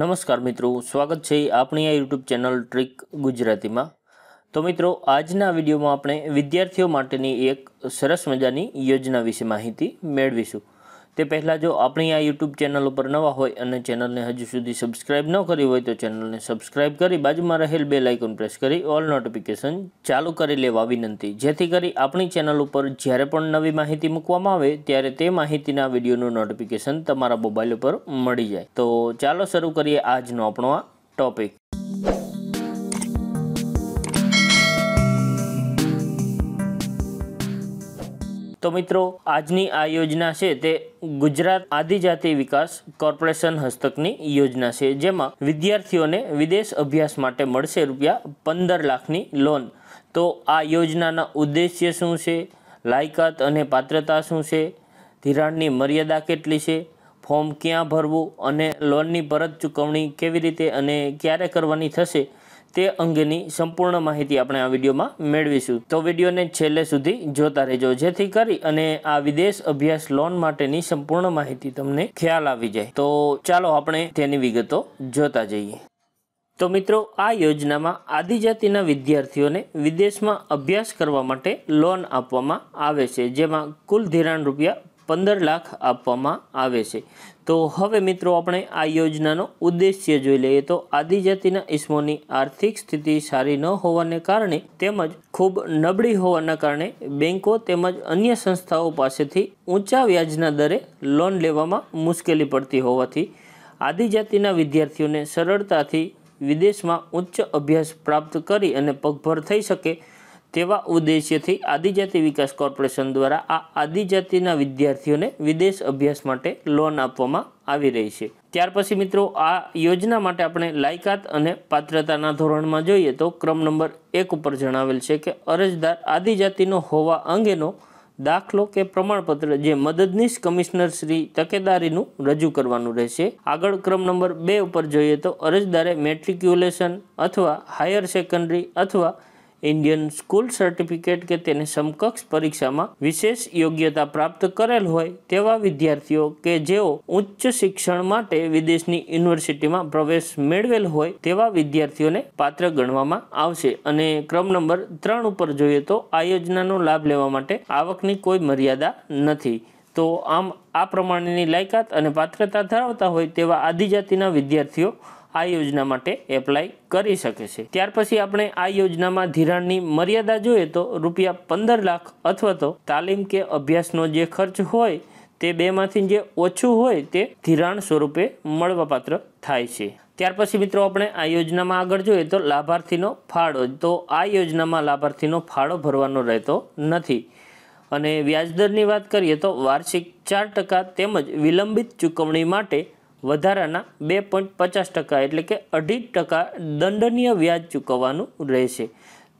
નમસ્કાર મિત્રો સ્વાગત છે આપણી આ યુટ્યુબ ચેનલ ટ્રીક ગુજરાતીમાં તો મિત્રો આજના વિડીયોમાં આપણે વિદ્યાર્થીઓ માટેની એક સરસ મજાની યોજના વિશે માહિતી મેળવીશું તે પહેલાં જો આપણી આ યુટ્યુબ ચેનલ ઉપર નવા હોય અને ચેનલને હજુ સુધી સબસ્ક્રાઇબ ન કરી હોય તો ચેનલને સબસ્ક્રાઇબ કરી બાજુમાં રહેલ બે લાઇકોન પ્રેસ કરી ઓલ નોટિફિકેશન ચાલુ કરી લેવા વિનંતી જેથી કરી આપણી ચેનલ ઉપર જ્યારે પણ નવી માહિતી મૂકવામાં આવે ત્યારે તે માહિતીના વિડીયોનું નોટિફિકેશન તમારા મોબાઈલ ઉપર મળી જાય તો ચાલો શરૂ કરીએ આજનો આપણો આ ટોપિક તો મિત્રો આજની આ યોજના છે તે ગુજરાત આદિજાતિ વિકાસ કોર્પોરેશન હસ્તકની યોજના છે જેમાં વિદ્યાર્થીઓને વિદેશ અભ્યાસ માટે મળશે રૂપિયા પંદર લાખની લોન તો આ યોજનાના ઉદ્દેશ્ય શું છે લાયકાત અને પાત્રતા શું છે ધિરાણની મર્યાદા કેટલી છે ફોર્મ ક્યાં ભરવું અને લોનની પરત ચૂકવણી કેવી રીતે અને ક્યારે કરવાની થશે તે અંગેની સંપૂર્ણ માહિતી આપણે આ વિડીયોમાં મેળવીશું તો વિડીયોને છેલ્લે સુધી જોતા રહેજો જેથી કરી અને આ વિદેશ અભ્યાસ લોન માટેની સંપૂર્ણ માહિતી તમને ખ્યાલ આવી જાય તો ચાલો આપણે તેની વિગતો જોતા જઈએ તો મિત્રો આ યોજનામાં આદિજાતિના વિદ્યાર્થીઓને વિદેશમાં અભ્યાસ કરવા માટે લોન આપવામાં આવે છે જેમાં કુલ ધિરાણ રૂપિયા પંદર લાખ આપવામાં આવે છે તો હવે મિત્રો આપણે આ યોજનાનો ઉદ્દેશ્ય જોઈ લઈએ તો આદિજાતિના ઈસમોની આર્થિક સ્થિતિ સારી ન હોવાને કારણે તેમજ ખૂબ નબળી હોવાના કારણે બેન્કો તેમજ અન્ય સંસ્થાઓ પાસેથી ઊંચા વ્યાજના દરે લોન લેવામાં મુશ્કેલી પડતી હોવાથી આદિજાતિના વિદ્યાર્થીઓને સરળતાથી વિદેશમાં ઉચ્ચ અભ્યાસ પ્રાપ્ત કરી અને પગભર થઈ શકે તેવા ઉદ્દેશ્યથી આદિજાતિ વિકાસ કોર્પોરેશન દ્વારા આ આદિજાતિના વિદ્યાર્થીઓને વિદેશ અભ્યાસ માટે લોન આપવામાં આવી રહી છે ત્યાર પછી મિત્રો આ યોજના માટે આપણે લાયકાત અને પાત્રતાના ધોરણમાં જોઈએ તો ક્રમ નંબર એક ઉપર જણાવેલ છે કે અરજદાર આદિજાતિનો હોવા અંગેનો દાખલો કે પ્રમાણપત્ર જે મદદનીશ કમિશનર શ્રી તકેદારીનું રજૂ કરવાનું રહેશે આગળ ક્રમ નંબર બે ઉપર જોઈએ તો અરજદારે મેટ્રિક્યુલેશન અથવા હાયર સેકન્ડરી અથવા ઇન્ડિયન સ્કૂલ સર્ટિફિકેટ કે તેની સમકક્ષ પરીક્ષામાં વિશેષ યોગ્યતા પ્રાપ્ત કરેલ હોય તેવા વિદ્યાર્થીઓ કે જેઓ ઉચ્ચ શિક્ષણ માટે વિદેશની યુનિવર્સિટીમાં પ્રવેશ મેળવેલ હોય તેવા વિદ્યાર્થીઓને પાત્ર ગણવામાં આવશે અને ક્રમ નંબર ત્રણ ઉપર જોઈએ તો આ યોજનાનો લાભ લેવા માટે આવકની કોઈ મર્યાદા નથી તો આમ આ પ્રમાણેની લાયકાત અને પાત્રતા ધરાવતા હોય તેવા આદિજાતિના વિદ્યાર્થીઓ આ યોજના માટે એપ્લાય કરી શકે છે ત્યાર પછી આપણે આ યોજનામાં ધિરાણની મર્યાદા જોઈએ તો રૂપિયા પંદર લાખ અથવા તો તાલીમ કે અભ્યાસનો જે ખર્ચ હોય તે બેમાંથી જે ઓછું હોય તે ધિરાણ સ્વરૂપે મળવાપાત્ર થાય છે ત્યાર પછી મિત્રો આપણે આ યોજનામાં આગળ જોઈએ તો લાભાર્થીનો ફાળો તો આ યોજનામાં લાભાર્થીનો ફાળો ભરવાનો રહેતો નથી અને વ્યાજદરની વાત કરીએ તો વાર્ષિક ચાર ટકા તેમજ વિલંબિત ચૂકવણી માટે વધારાના બે પોઈન્ટ પચાસ ટકા એટલે કે અઢી ટકા દંડનીય વ્યાજ ચૂકવવાનું રહેશે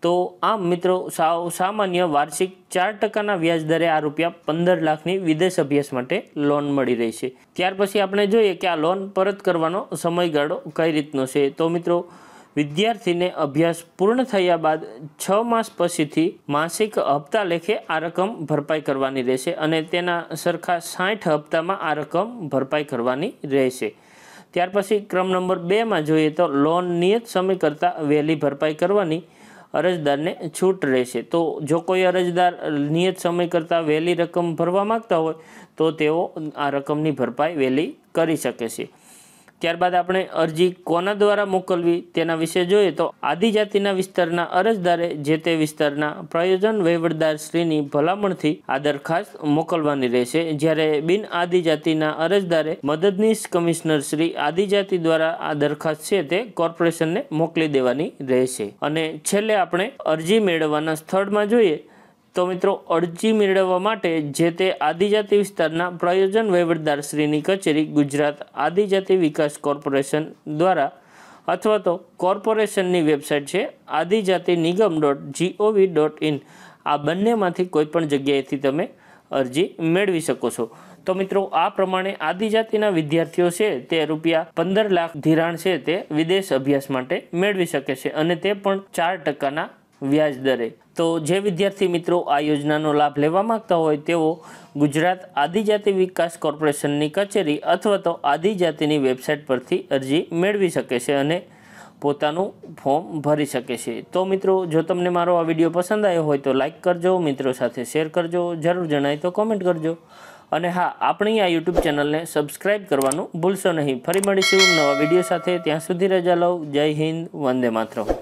તો આમ મિત્રો સાવ સામાન્ય વાર્ષિક ચાર ટકાના વ્યાજ દરે આ રૂપિયા પંદર લાખની વિદેશ અભ્યાસ માટે લોન મળી રહેશે ત્યાર પછી આપણે જોઈએ કે આ લોન પરત કરવાનો સમયગાળો કઈ રીતનો છે તો મિત્રો વિદ્યાર્થીને અભ્યાસ પૂર્ણ થયા બાદ છ માસ પછીથી માસિક હપ્તા લેખે આ રકમ ભરપાઈ કરવાની રહેશે અને તેના સરખા સાઠ હપ્તામાં આ રકમ ભરપાઈ કરવાની રહેશે ત્યાર પછી ક્રમ નંબર બેમાં જોઈએ તો લોન નિયત સમય કરતાં વહેલી ભરપાઈ કરવાની અરજદારને છૂટ રહેશે તો જો કોઈ અરજદાર નિયત સમય કરતાં વહેલી રકમ ભરવા માગતા હોય તો તેઓ આ રકમની ભરપાઈ વહેલી કરી શકે છે ત્યારબાદ આપણે અરજી કોના દ્વારા મોકલવી તેના વિશે જોઈએ તો આદિજાતિના વિસ્તારના અરજદારે જે તે વિસ્તારના પ્રયોજન વહીવટદારશ્રીની ભલામણથી આ દરખાસ્ત મોકલવાની રહેશે જ્યારે બિન આદિજાતિના અરજદારે મદદનીશ કમિશનર શ્રી આદિજાતિ દ્વારા આ દરખાસ્ત છે તે કોર્પોરેશનને મોકલી દેવાની રહેશે અને છેલ્લે આપણે અરજી મેળવવાના સ્થળમાં જોઈએ તો મિત્રો અરજી મેળવવા માટે જે તે આદિજાતિ વિસ્તારના પ્રયોજન વહીવટદારશ્રીની કચેરી ગુજરાત આદિજાતિ વિકાસ કોર્પોરેશન દ્વારા અથવા તો કોર્પોરેશનની વેબસાઇટ છે આદિજાતિ નિગમ ડોટ જીઓવી ડોટ ઇન આ બંનેમાંથી કોઈપણ જગ્યાએથી તમે અરજી મેળવી શકો છો તો મિત્રો આ પ્રમાણે આદિજાતિના વિદ્યાર્થીઓ છે તે રૂપિયા પંદર લાખ ધિરાણ છે તે વિદેશ અભ્યાસ માટે મેળવી શકે છે અને તે પણ ચાર ટકાના વ્યાજ દરે તો જે વિદ્યાર્થી મિત્રો આ યોજનાનો લાભ લેવા માગતા હોય તેઓ ગુજરાત આદિજાતિ વિકાસ કોર્પોરેશનની કચેરી અથવા તો આદિજાતિની વેબસાઇટ પરથી અરજી મેળવી શકે છે અને પોતાનું ફોર્મ ભરી શકે છે તો મિત્રો જો તમને મારો આ વિડીયો પસંદ આવ્યો હોય તો લાઇક કરજો મિત્રો સાથે શેર કરજો જરૂર જણાય તો કોમેન્ટ કરજો અને હા આપણી આ યુટ્યુબ ચેનલને સબસ્ક્રાઇબ કરવાનું ભૂલશો નહીં ફરી મળીશું નવા વિડીયો સાથે ત્યાં સુધી રજા લઉં જય હિન્દ વંદે માતરમ